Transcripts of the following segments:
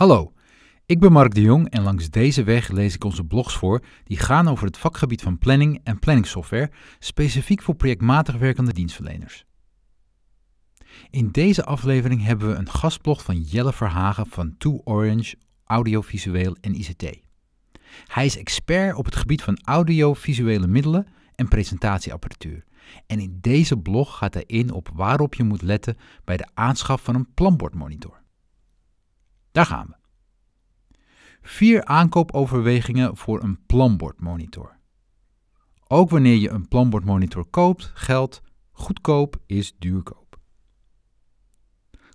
Hallo, ik ben Mark de Jong en langs deze weg lees ik onze blogs voor die gaan over het vakgebied van planning en planningsoftware, specifiek voor projectmatig werkende dienstverleners. In deze aflevering hebben we een gastblog van Jelle Verhagen van Two Orange Audiovisueel en ICT. Hij is expert op het gebied van audiovisuele middelen en presentatieapparatuur. En in deze blog gaat hij in op waarop je moet letten bij de aanschaf van een planbordmonitor. Daar gaan we. Vier aankoopoverwegingen voor een planbordmonitor. Ook wanneer je een planbordmonitor koopt, geldt goedkoop is duurkoop.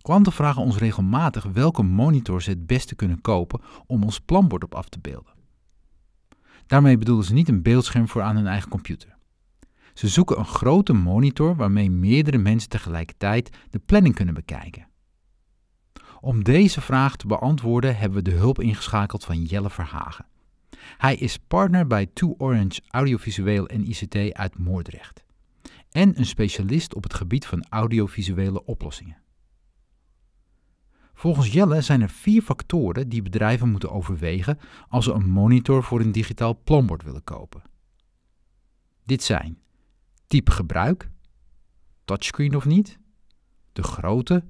Klanten vragen ons regelmatig welke monitor ze het beste kunnen kopen om ons planbord op af te beelden. Daarmee bedoelen ze niet een beeldscherm voor aan hun eigen computer. Ze zoeken een grote monitor waarmee meerdere mensen tegelijkertijd de planning kunnen bekijken. Om deze vraag te beantwoorden hebben we de hulp ingeschakeld van Jelle Verhagen. Hij is partner bij Two Orange Audiovisueel en ICT uit Moordrecht. En een specialist op het gebied van audiovisuele oplossingen. Volgens Jelle zijn er vier factoren die bedrijven moeten overwegen als ze een monitor voor een digitaal planbord willen kopen. Dit zijn type gebruik, touchscreen of niet, de grootte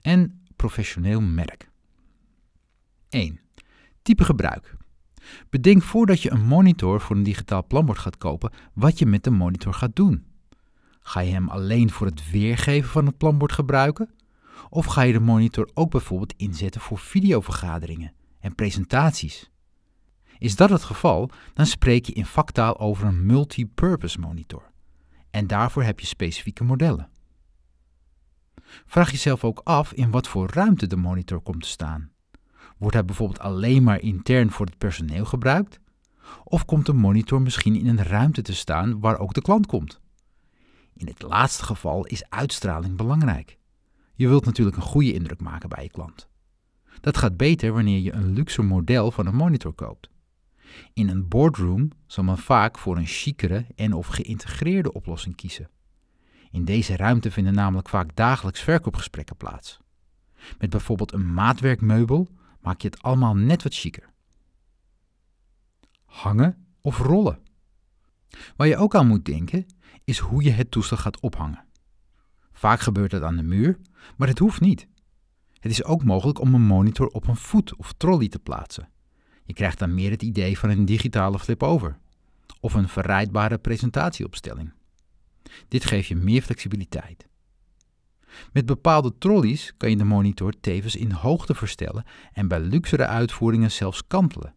en professioneel merk. 1. Type gebruik. Bedenk voordat je een monitor voor een digitaal planbord gaat kopen wat je met de monitor gaat doen. Ga je hem alleen voor het weergeven van het planbord gebruiken? Of ga je de monitor ook bijvoorbeeld inzetten voor videovergaderingen en presentaties? Is dat het geval, dan spreek je in vaktaal over een multipurpose monitor. En daarvoor heb je specifieke modellen. Vraag jezelf ook af in wat voor ruimte de monitor komt te staan. Wordt hij bijvoorbeeld alleen maar intern voor het personeel gebruikt? Of komt de monitor misschien in een ruimte te staan waar ook de klant komt? In het laatste geval is uitstraling belangrijk. Je wilt natuurlijk een goede indruk maken bij je klant. Dat gaat beter wanneer je een luxe model van een monitor koopt. In een boardroom zal men vaak voor een chicere en of geïntegreerde oplossing kiezen. In deze ruimte vinden namelijk vaak dagelijks verkoopgesprekken plaats. Met bijvoorbeeld een maatwerkmeubel maak je het allemaal net wat chiquer. Hangen of rollen. Waar je ook aan moet denken is hoe je het toestel gaat ophangen. Vaak gebeurt dat aan de muur, maar het hoeft niet. Het is ook mogelijk om een monitor op een voet of trolley te plaatsen. Je krijgt dan meer het idee van een digitale flip-over of een verrijdbare presentatieopstelling. Dit geeft je meer flexibiliteit. Met bepaalde trolleys kan je de monitor tevens in hoogte verstellen en bij luxere uitvoeringen zelfs kantelen.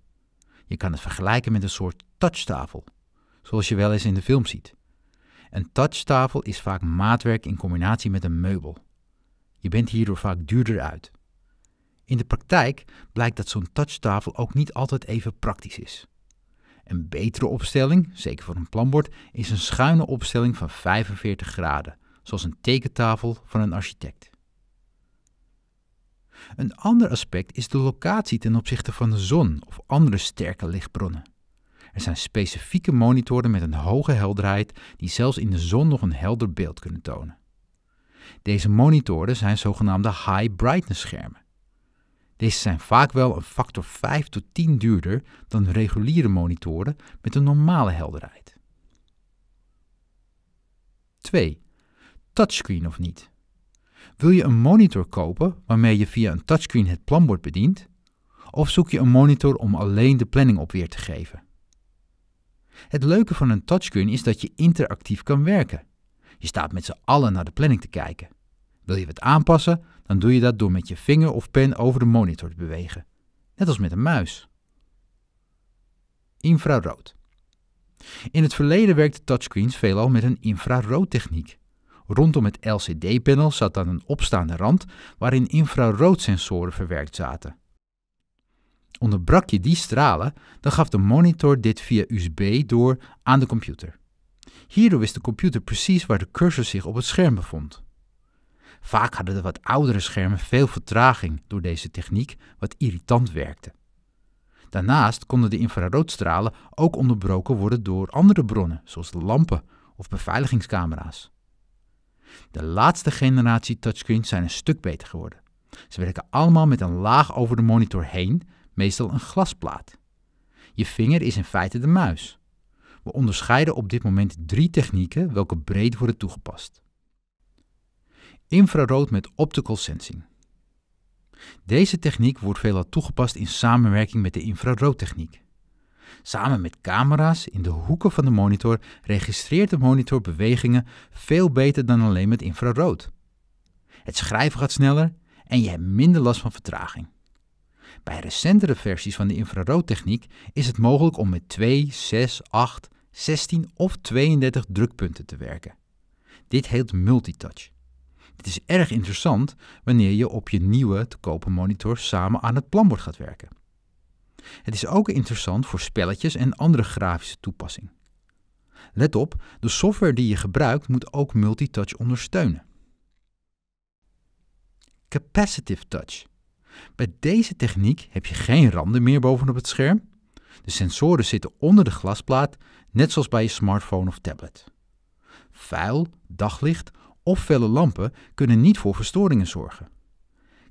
Je kan het vergelijken met een soort touchtafel, zoals je wel eens in de film ziet. Een touchtafel is vaak maatwerk in combinatie met een meubel. Je bent hierdoor vaak duurder uit. In de praktijk blijkt dat zo'n touchtafel ook niet altijd even praktisch is. Een betere opstelling, zeker voor een planbord, is een schuine opstelling van 45 graden, zoals een tekentafel van een architect. Een ander aspect is de locatie ten opzichte van de zon of andere sterke lichtbronnen. Er zijn specifieke monitoren met een hoge helderheid die zelfs in de zon nog een helder beeld kunnen tonen. Deze monitoren zijn zogenaamde high brightness schermen deze zijn vaak wel een factor 5 tot 10 duurder dan reguliere monitoren met een normale helderheid. 2. Touchscreen of niet. Wil je een monitor kopen waarmee je via een touchscreen het planbord bedient? Of zoek je een monitor om alleen de planning op weer te geven? Het leuke van een touchscreen is dat je interactief kan werken. Je staat met z'n allen naar de planning te kijken. Wil je wat aanpassen, dan doe je dat door met je vinger of pen over de monitor te bewegen, net als met een muis. Infrarood. In het verleden werkten touchscreens veelal met een infraroodtechniek. Rondom het LCD-panel zat dan een opstaande rand waarin infraroodsensoren verwerkt zaten. Onderbrak je die stralen, dan gaf de monitor dit via USB door aan de computer. Hierdoor wist de computer precies waar de cursor zich op het scherm bevond. Vaak hadden de wat oudere schermen veel vertraging door deze techniek, wat irritant werkte. Daarnaast konden de infraroodstralen ook onderbroken worden door andere bronnen, zoals lampen of beveiligingscamera's. De laatste generatie touchscreens zijn een stuk beter geworden. Ze werken allemaal met een laag over de monitor heen, meestal een glasplaat. Je vinger is in feite de muis. We onderscheiden op dit moment drie technieken welke breed worden toegepast. Infrarood met optical sensing. Deze techniek wordt veelal toegepast in samenwerking met de infraroodtechniek. Samen met camera's in de hoeken van de monitor registreert de monitor bewegingen veel beter dan alleen met infrarood. Het schrijven gaat sneller en je hebt minder last van vertraging. Bij recentere versies van de infraroodtechniek is het mogelijk om met 2, 6, 8, 16 of 32 drukpunten te werken. Dit heet multitouch. Het is erg interessant wanneer je op je nieuwe te kopen monitor samen aan het planbord gaat werken. Het is ook interessant voor spelletjes en andere grafische toepassingen. Let op, de software die je gebruikt moet ook multitouch ondersteunen. Capacitive touch. Bij deze techniek heb je geen randen meer bovenop het scherm. De sensoren zitten onder de glasplaat, net zoals bij je smartphone of tablet. Vuil, daglicht of felle lampen kunnen niet voor verstoringen zorgen.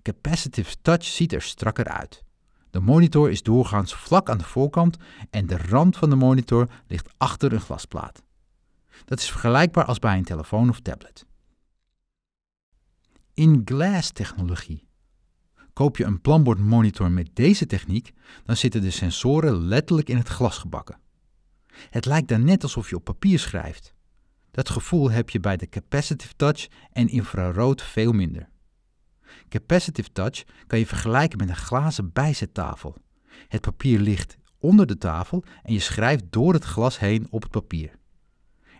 Capacitive touch ziet er strakker uit. De monitor is doorgaans vlak aan de voorkant en de rand van de monitor ligt achter een glasplaat. Dat is vergelijkbaar als bij een telefoon of tablet. In-glass technologie. Koop je een plannboard-monitor met deze techniek, dan zitten de sensoren letterlijk in het glas gebakken. Het lijkt dan net alsof je op papier schrijft. Dat gevoel heb je bij de capacitive touch en infrarood veel minder. Capacitive touch kan je vergelijken met een glazen bijzettafel. Het papier ligt onder de tafel en je schrijft door het glas heen op het papier.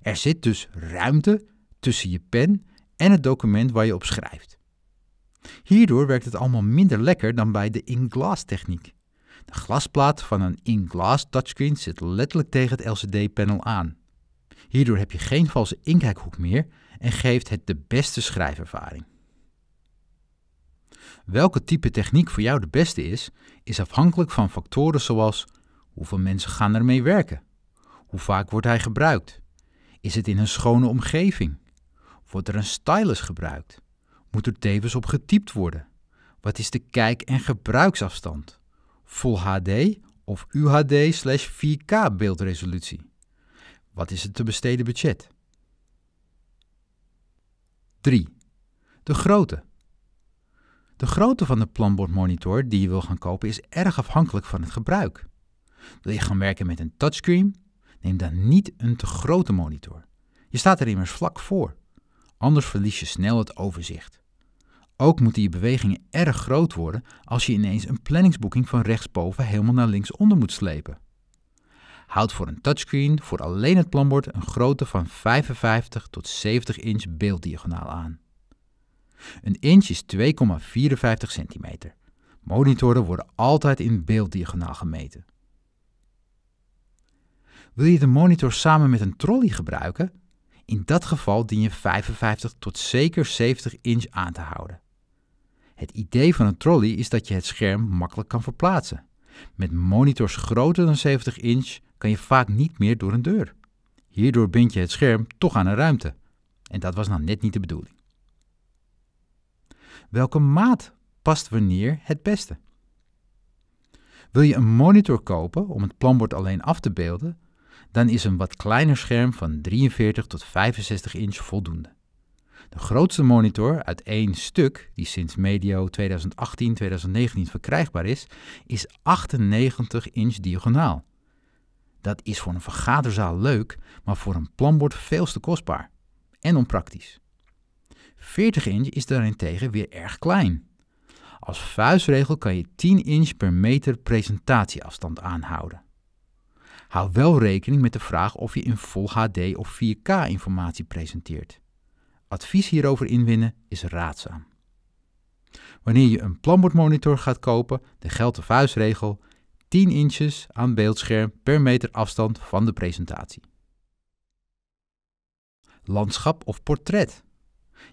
Er zit dus ruimte tussen je pen en het document waar je op schrijft. Hierdoor werkt het allemaal minder lekker dan bij de in-glass techniek. De glasplaat van een in glas touchscreen zit letterlijk tegen het LCD-panel aan. Hierdoor heb je geen valse inkijkhoek meer en geeft het de beste schrijvervaring. Welke type techniek voor jou de beste is, is afhankelijk van factoren zoals hoeveel mensen gaan ermee werken, hoe vaak wordt hij gebruikt, is het in een schone omgeving, wordt er een stylus gebruikt, moet er tevens op getypt worden, wat is de kijk- en gebruiksafstand, Full HD of UHD/4K beeldresolutie. Wat is het te besteden budget? 3. De grootte. De grootte van de planbordmonitor die je wil gaan kopen is erg afhankelijk van het gebruik. Wil je gaan werken met een touchscreen? Neem dan niet een te grote monitor. Je staat er immers vlak voor. Anders verlies je snel het overzicht. Ook moeten je bewegingen erg groot worden als je ineens een planningsboeking van rechtsboven helemaal naar linksonder moet slepen houdt voor een touchscreen voor alleen het planbord een grootte van 55 tot 70 inch beelddiagonaal aan. Een inch is 2,54 centimeter. Monitoren worden altijd in beelddiagonaal gemeten. Wil je de monitor samen met een trolley gebruiken? In dat geval dien je 55 tot zeker 70 inch aan te houden. Het idee van een trolley is dat je het scherm makkelijk kan verplaatsen. Met monitors groter dan 70 inch kan je vaak niet meer door een deur. Hierdoor bind je het scherm toch aan een ruimte. En dat was nou net niet de bedoeling. Welke maat past wanneer het beste? Wil je een monitor kopen om het planbord alleen af te beelden, dan is een wat kleiner scherm van 43 tot 65 inch voldoende. De grootste monitor uit één stuk, die sinds medio 2018-2019 verkrijgbaar is, is 98 inch diagonaal. Dat is voor een vergaderzaal leuk, maar voor een planbord veel te kostbaar en onpraktisch. 40 inch is daarentegen weer erg klein. Als vuistregel kan je 10 inch per meter presentatieafstand aanhouden. Hou wel rekening met de vraag of je in Vol HD of 4K informatie presenteert. Advies hierover inwinnen is raadzaam. Wanneer je een planbordmonitor gaat kopen, dan geldt de vuistregel: 10 inches aan beeldscherm per meter afstand van de presentatie. Landschap of portret.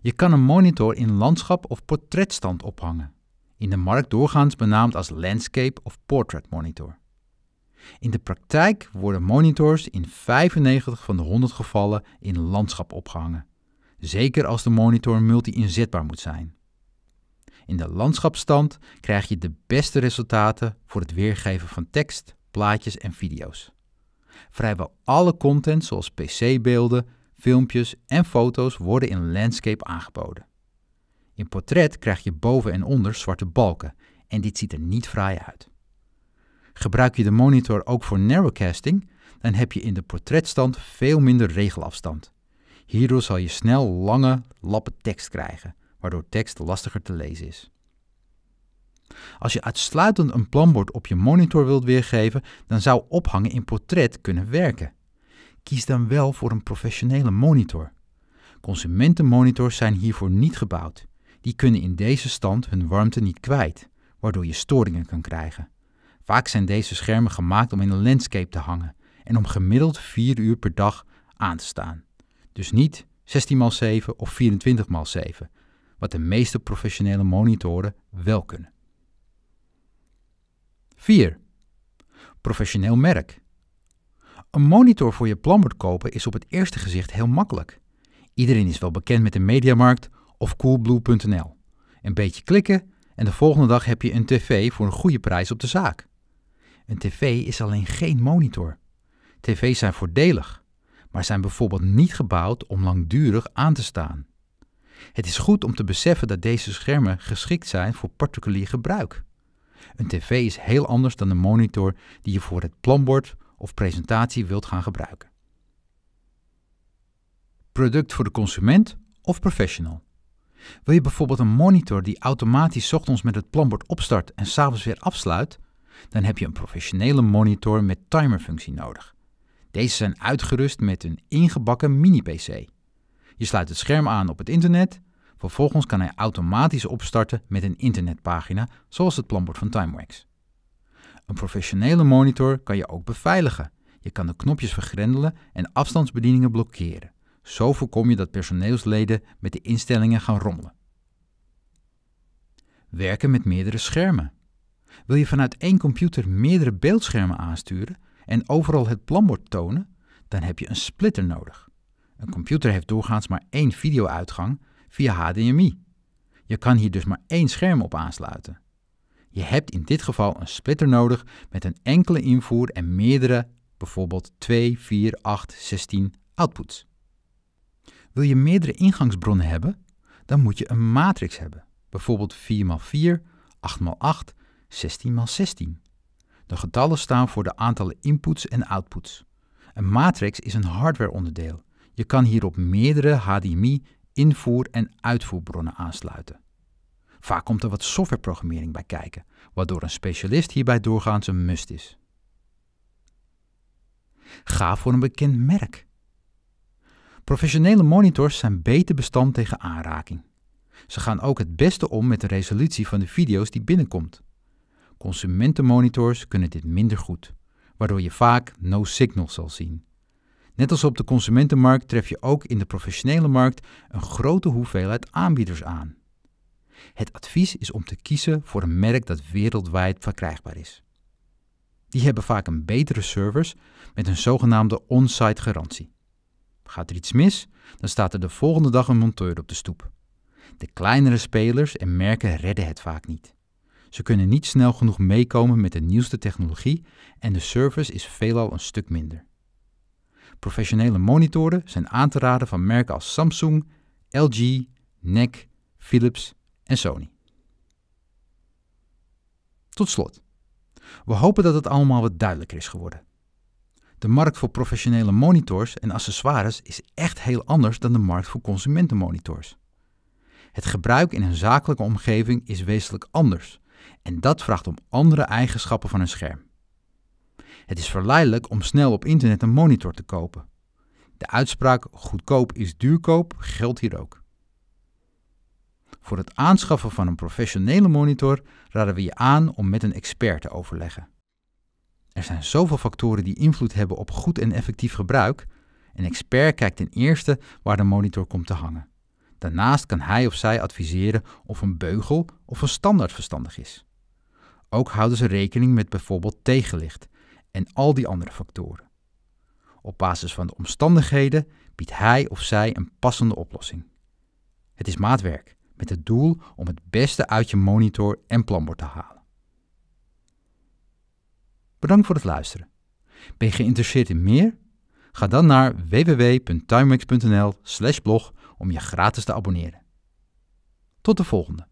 Je kan een monitor in landschap of portretstand ophangen, in de markt doorgaans benaamd als landscape of portrait monitor. In de praktijk worden monitors in 95 van de 100 gevallen in landschap opgehangen, zeker als de monitor multi-inzetbaar moet zijn. In de landschapsstand krijg je de beste resultaten voor het weergeven van tekst, plaatjes en video's. Vrijwel alle content zoals pc-beelden, filmpjes en foto's worden in Landscape aangeboden. In portret krijg je boven en onder zwarte balken en dit ziet er niet fraai uit. Gebruik je de monitor ook voor narrowcasting, dan heb je in de portretstand veel minder regelafstand. Hierdoor zal je snel lange lappen tekst krijgen, waardoor tekst lastiger te lezen is. Als je uitsluitend een planbord op je monitor wilt weergeven, dan zou ophangen in portret kunnen werken. Kies dan wel voor een professionele monitor. Consumentenmonitors zijn hiervoor niet gebouwd. Die kunnen in deze stand hun warmte niet kwijt, waardoor je storingen kan krijgen. Vaak zijn deze schermen gemaakt om in een landscape te hangen en om gemiddeld 4 uur per dag aan te staan. Dus niet 16x7 of 24x7, wat de meeste professionele monitoren wel kunnen. 4. Professioneel merk. Een monitor voor je te kopen is op het eerste gezicht heel makkelijk. Iedereen is wel bekend met de Mediamarkt of Coolblue.nl. Een beetje klikken en de volgende dag heb je een tv voor een goede prijs op de zaak. Een tv is alleen geen monitor. TV's zijn voordelig, maar zijn bijvoorbeeld niet gebouwd om langdurig aan te staan. Het is goed om te beseffen dat deze schermen geschikt zijn voor particulier gebruik. Een tv is heel anders dan een monitor die je voor het planbord of presentatie wilt gaan gebruiken. Product voor de consument of professional. Wil je bijvoorbeeld een monitor die automatisch ochtends met het planbord opstart en s'avonds weer afsluit, dan heb je een professionele monitor met timerfunctie nodig. Deze zijn uitgerust met een ingebakken mini-PC. Je sluit het scherm aan op het internet. Vervolgens kan hij automatisch opstarten met een internetpagina, zoals het planbord van TimeWax. Een professionele monitor kan je ook beveiligen. Je kan de knopjes vergrendelen en afstandsbedieningen blokkeren. Zo voorkom je dat personeelsleden met de instellingen gaan rommelen. Werken met meerdere schermen. Wil je vanuit één computer meerdere beeldschermen aansturen en overal het planbord tonen, dan heb je een splitter nodig. Een computer heeft doorgaans maar één video-uitgang via HDMI. Je kan hier dus maar één scherm op aansluiten. Je hebt in dit geval een splitter nodig met een enkele invoer en meerdere, bijvoorbeeld 2, 4, 8, 16 outputs. Wil je meerdere ingangsbronnen hebben, dan moet je een matrix hebben, bijvoorbeeld 4x4, 8x8, 16x16. De getallen staan voor de aantallen inputs en outputs. Een matrix is een hardwareonderdeel je kan hierop meerdere HDMI invoer- en uitvoerbronnen aansluiten. Vaak komt er wat softwareprogrammering bij kijken, waardoor een specialist hierbij doorgaans een must is. Ga voor een bekend merk. Professionele monitors zijn beter bestand tegen aanraking. Ze gaan ook het beste om met de resolutie van de video's die binnenkomt. Consumentenmonitors kunnen dit minder goed, waardoor je vaak no signal zal zien. Net als op de consumentenmarkt tref je ook in de professionele markt een grote hoeveelheid aanbieders aan. Het advies is om te kiezen voor een merk dat wereldwijd verkrijgbaar is. Die hebben vaak een betere service met een zogenaamde on-site garantie. Gaat er iets mis, dan staat er de volgende dag een monteur op de stoep. De kleinere spelers en merken redden het vaak niet. Ze kunnen niet snel genoeg meekomen met de nieuwste technologie en de service is veelal een stuk minder. Professionele monitoren zijn aan te raden van merken als Samsung, LG, NEC, Philips en Sony. Tot slot. We hopen dat het allemaal wat duidelijker is geworden. De markt voor professionele monitors en accessoires is echt heel anders dan de markt voor consumentenmonitors. Het gebruik in een zakelijke omgeving is wezenlijk anders en dat vraagt om andere eigenschappen van een scherm. Het is verleidelijk om snel op internet een monitor te kopen. De uitspraak goedkoop is duurkoop geldt hier ook. Voor het aanschaffen van een professionele monitor raden we je aan om met een expert te overleggen. Er zijn zoveel factoren die invloed hebben op goed en effectief gebruik. Een expert kijkt ten eerste waar de monitor komt te hangen. Daarnaast kan hij of zij adviseren of een beugel of een standaard verstandig is. Ook houden ze rekening met bijvoorbeeld tegenlicht, en al die andere factoren. Op basis van de omstandigheden biedt hij of zij een passende oplossing. Het is maatwerk met het doel om het beste uit je monitor en planbord te halen. Bedankt voor het luisteren. Ben je geïnteresseerd in meer? Ga dan naar www.timex.nl/blog om je gratis te abonneren. Tot de volgende.